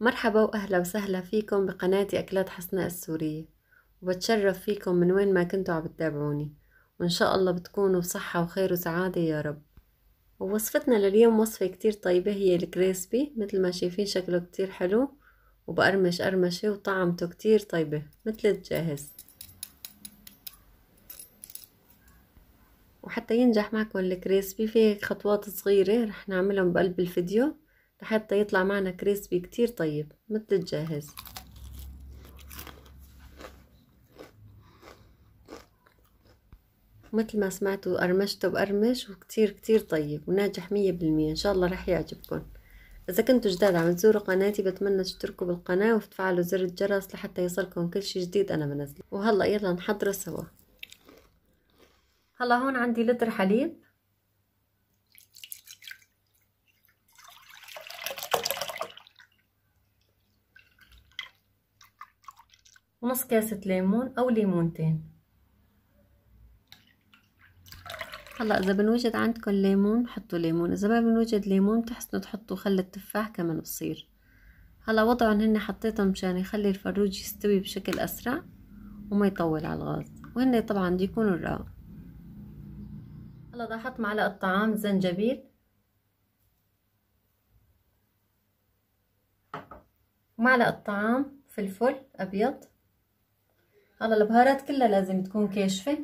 مرحبا وأهلا وسهلا فيكم بقناتي أكلات حسناء السورية وبتشرف فيكم من وين ما كنتوا عم تتابعوني وإن شاء الله بتكونوا بصحة وخير وسعادة يا رب ووصفتنا لليوم وصفة كتير طيبة هي الكريسبي مثل ما شايفين شكله كتير حلو وبقرمش قرمشة وطعمته كتير طيبة مثل الجاهز وحتى ينجح معكم الكريسبي في خطوات صغيرة رح نعملهم بقلب الفيديو لحتى يطلع معنا كريسبي كتير طيب مثل الجاهز مثل ما سمعتوا قرمشته بقرمش وكتير كتير طيب وناجح مية بالمية إن شاء الله رح يعجبكم إذا كنتوا جداد عم تزوروا قناتي بتمنى تشتركوا بالقناة وتفعلوا زر الجرس لحتى يصلكم كل شي جديد أنا بنزله وهلا يلا نحضره سوا هلا هون عندي لتر حليب ونص كاسة ليمون أو ليمونتين هلا إذا بنوجد عندكم ليمون حطوا ليمون إذا ما بنوجد ليمون تحسنوا تحطوا خل التفاح كمان بصير هلا وضعهم هن حطيتهم مشان يخلي الفروج يستوي بشكل أسرع وما يطول على الغاز وهن طبعا بده يكونوا رقاق هلا بدي أحط معلقة طعام زنجبيل معلقة طعام فلفل أبيض هلا البهارات كلها لازم تكون كاشفة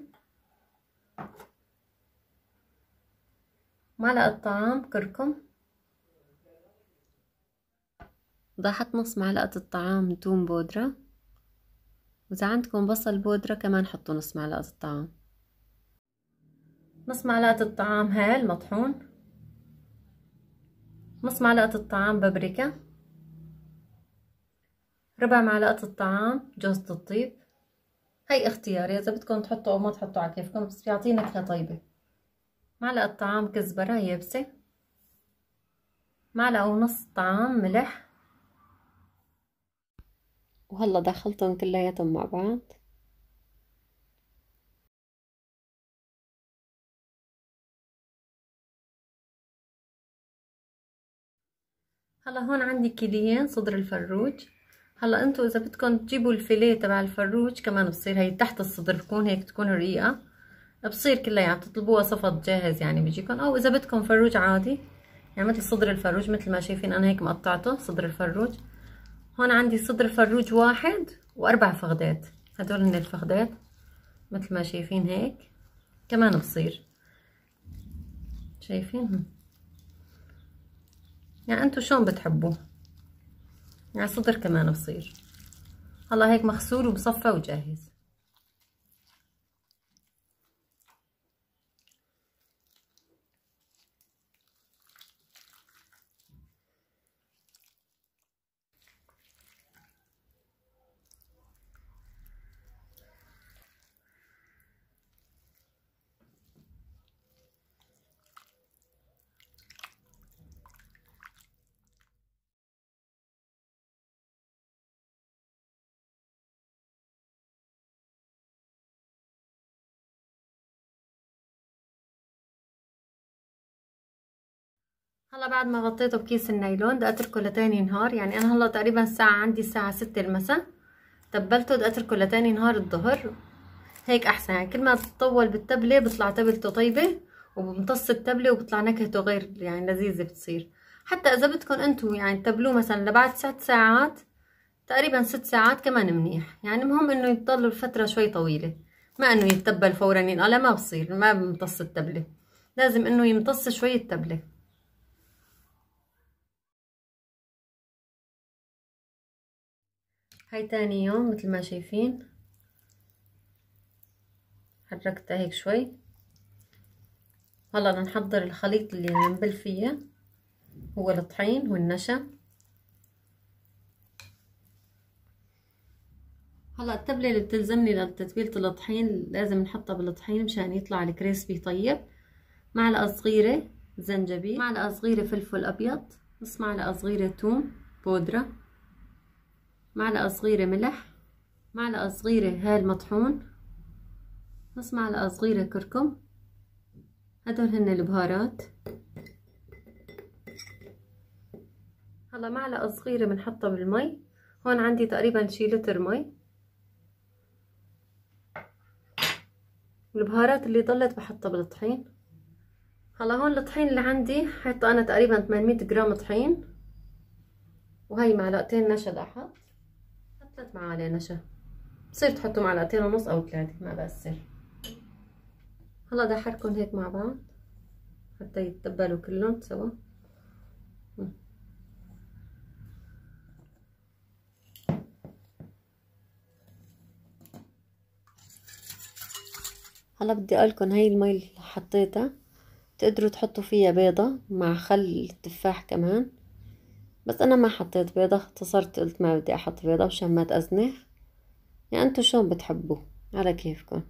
معلقة طعام كركم ضاحت نص معلقة الطعام توم بودرة وإذا عندكم بصل بودرة كمان حطوا نص معلقة الطعام نص معلقة الطعام هال مطحون نص معلقة الطعام بابريكا ربع معلقة الطعام جوزة الطيب هي اختياري اذا بدكم تحطوا او ما تحطوا على كيفكم بس بيعطي نكهه طيبه معلقه طعام كزبره يابسه معلقه ونص طعام ملح وهلا دخلتهم كلياتهم مع بعض هلا هون عندي كيلين صدر الفروج هلا انتم اذا بدكم تجيبوا الفيليه تبع الفروج كمان بصير هي تحت الصدر بكون هيك تكون رقيقه بصير كلها يعني تطلبوها صفط جاهز يعني بيجيكم او اذا بدكم فروج عادي يعني مثل صدر الفروج مثل ما شايفين انا هيك مقطعته صدر الفروج هون عندي صدر فروج واحد واربع فخدات هدول هن الفخدات مثل ما شايفين هيك كمان بصير شايفين يعني انتو شلون بتحبوه على يعني الصدر كمان بصير هلا هيك مغسول ومصفى وجاهز هلا بعد ما غطيته بكيس النايلون بدي اتركه لتاني نهار يعني انا هلا تقريبا الساعه عندي الساعه ستة المساء تبلته بدي اتركه لتاني نهار الظهر هيك احسن يعني كل ما تطول بالتبله بطلع تبلته طيبه وبمتص التبله وبطلع نكهته غير يعني لذيذه بتصير حتى اذا بدكم انتم يعني تبلوه مثلا لبعد ست ساعات تقريبا ست ساعات كمان منيح يعني المهم انه يضل الفتره شوي طويله ما انه يتبل فورا ينقلى ما بصير ما بمتص التبله لازم انه يمتص شوي التبله هاي تاني يوم مثل ما شايفين حركتها هيك شوي هلا نحضر الخليط اللي ننبل فيه هو الطحين والنشا هلا التبله اللي بتلزمني لتتبيله الطحين لازم نحطها بالطحين مشان يطلع الكريسبي طيب معلقه صغيره زنجبيل معلقه صغيره فلفل ابيض نص معلقه صغيره ثوم بودره معلقة صغيرة ملح معلقة صغيرة هال مطحون نص معلقة صغيرة كركم هدول هن البهارات هلا معلقة صغيرة بنحطها بالمي هون عندي تقريبا شي لتر مي البهارات اللي ضلت بحطها بالطحين هلا هون الطحين اللي عندي حاطه انا تقريبا 800 جرام طحين وهي معلقتين نشا احط ثلاث معالق نشا بصير تحطوا معلقتين ونص او ثلاثه ما بأثر هلا دحركن هيك مع بعض حتى يتبلوا كلهم سوا هلا بدي اقولكن هاي المي اللي حطيتها تقدروا تحطوا فيها بيضة مع خل التفاح كمان بس انا ما حطيت بيضة اختصرت قلت ما بدي احط بيضة مشان ما تأزنخ يعني انتو شلون بتحبوا على كيفكم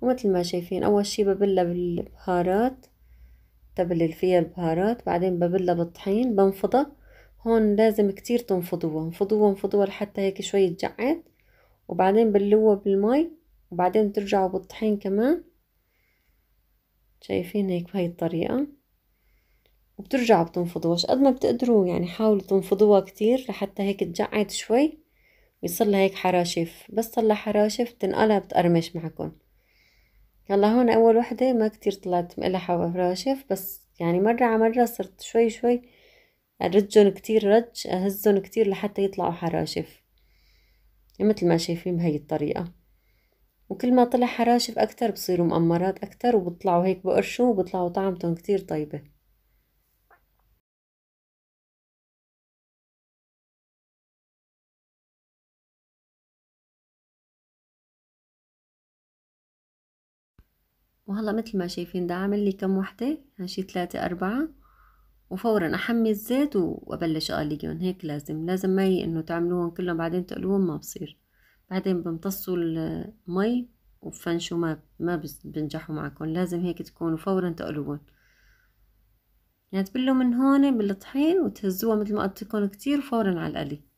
ومثل ما شايفين اول شي ببلها بالبهارات تبلل فيها البهارات بعدين ببلها بالطحين بنفضها هون لازم كتير تنفضوها انفضوها انفضوها لحتى هيك شوي تجعد وبعدين بلوها بالمي وبعدين ترجعوا بالطحين كمان شايفين هيك بهاي الطريقة وبترجعوا بتنفضوها قد ما بتقدروا يعني حاولوا تنفضوها كتير لحتى هيك تجعد شوي ويصير لها هيك حراشف بس صار لها حراشف تنقلها بتقرمش معكم هلا هون اول وحده ما كتير طلعت لها حراشف بس يعني مرة على مرة صرت شوي شوي ارجن كتير رج اهزن كتير لحتى يطلعوا حراشف مثل ما شايفين بهي الطريقة وكل ما طلع حراشف أكتر بصيروا مقمرات أكتر وبطلعوا هيك بقرشوا وبطلعوا طعمتهم كتير طيبة وهلا مثل ما شايفين ده عامل لي كم وحدة هشي ثلاثة أربعة وفورا أحمي الزيت وأبلش أقليهم هيك لازم لازم مي إنه تعملوهم كلهم بعدين تقلوهم ما بصير بعدين بمتصوا المي وفنشوا ما ما بنجحوا معكم لازم هيك تكونوا فورا تقلوهم يعني تبلوا من هون بالطحين وتهزوها مثل ما قلت لكم كتير فورا على القلي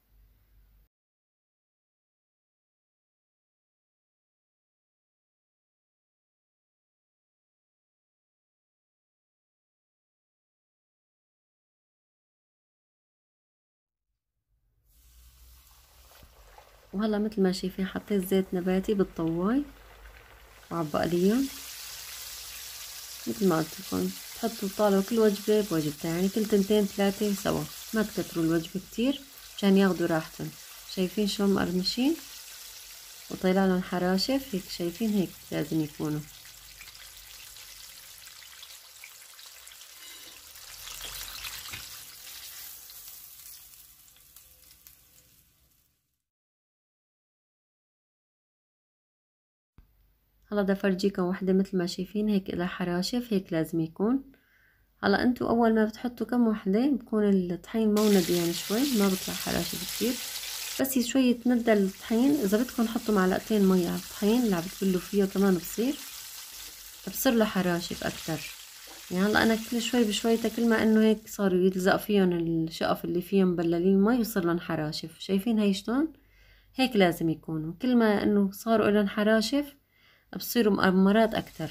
وهلا مثل ما شايفين حطيت زيت نباتي بالطواي وعلى البقلية مثل ما قلت لكم تحطوا طالوا كل وجبة بوجبتها يعني كل تنتين ثلاثة سوا ما تكتروا الوجبة كتير عشان ياخدوا راحتهم شايفين شلون مقرمشين وطلع لهم حراشف هيك شايفين هيك لازم يكونوا هلا بدي افرجيكم وحده مثل ما شايفين هيك لها حراشف هيك لازم يكون هلا انتو اول ما بتحطوا كم وحده بكون الطحين موند يعني شوي ما بطلع حراشف كتير بس شوي يتندى الطحين اذا بدكم حطوا معلقتين مي على الطحين اللي عم بتبلوا فيه كمان بصير بصير له حراشف اكتر يعني هلا انا كل شوي بشوي كل ما انه هيك صاروا يلزق فيهم الشقف اللي فيهم مبللين مي وصار لهم حراشف شايفين هي شلون هيك لازم يكونوا كل ما انه صاروا لهم حراشف بصيروا مقمرات أكتر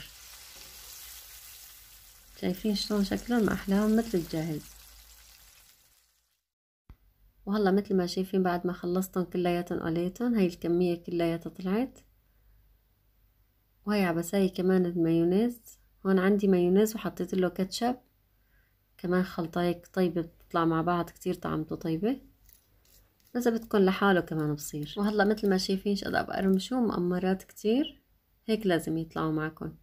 شايفين شلون شكلهم أحلاهم مثل الجاهز وهلا مثل ما شايفين بعد ما خلصتهم كلياتهم قليتهم هاي الكمية كلياتها طلعت وهي عبساي كمان المايونيز هون عندي مايونيز وحطيت له كاتشب كمان خلطة هيك طيبة بتطلع مع بعض كتير طعمته طيبة إذا بدكن لحاله كمان بصير وهلا مثل ما شايفين شقد أبقى رمشو مقمرات كتير هيك لازم يطلعوا معكن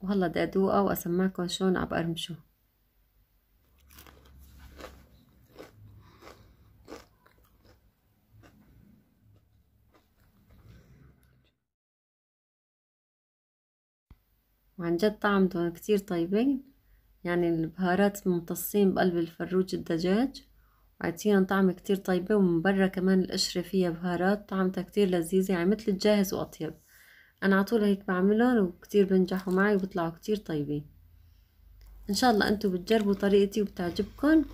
وهلا بدي أدوقها وأسمعكن شلون عم بقرمشه وعن جد طعمتهم كتير طيبين يعني البهارات ممتصين بقلب الفروج الدجاج وعطينا طعم كتير طيبة ومن برا كمان القشرة فيها بهارات طعمتها كتير لذيذة يعني مثل الجاهز وأطيب أنا على طول هيك بعملهم وكتير بنجحوا معي وبيطلعوا كتير طيبين إن شاء الله انتم بتجربوا طريقتي وبتعجبكن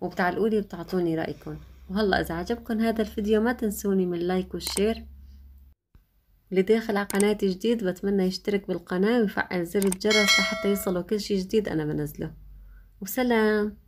وبتعلقولي وبتعطوني رأيكن وهلا إذا عجبكن هذا الفيديو ما تنسوني من اللايك والشير اللي داخل على قناتي جديد بتمنى يشترك بالقناة ويفعل زر الجرس لحتى يصله كل شي جديد أنا بنزله وسلام